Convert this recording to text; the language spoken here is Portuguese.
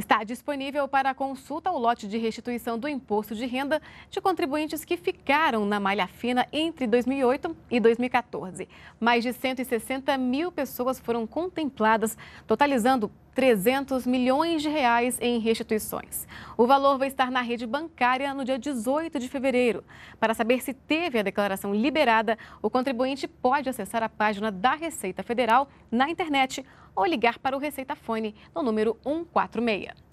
Está disponível para consulta o lote de restituição do imposto de renda de contribuintes que ficaram na malha fina entre 2008 e 2014. Mais de 160 mil pessoas foram contempladas, totalizando 300 milhões de reais em restituições. O valor vai estar na rede bancária no dia 18 de fevereiro. Para saber se teve a declaração liberada, o contribuinte pode acessar a página da Receita Federal na internet ou ligar para o Receita Fone no número 146.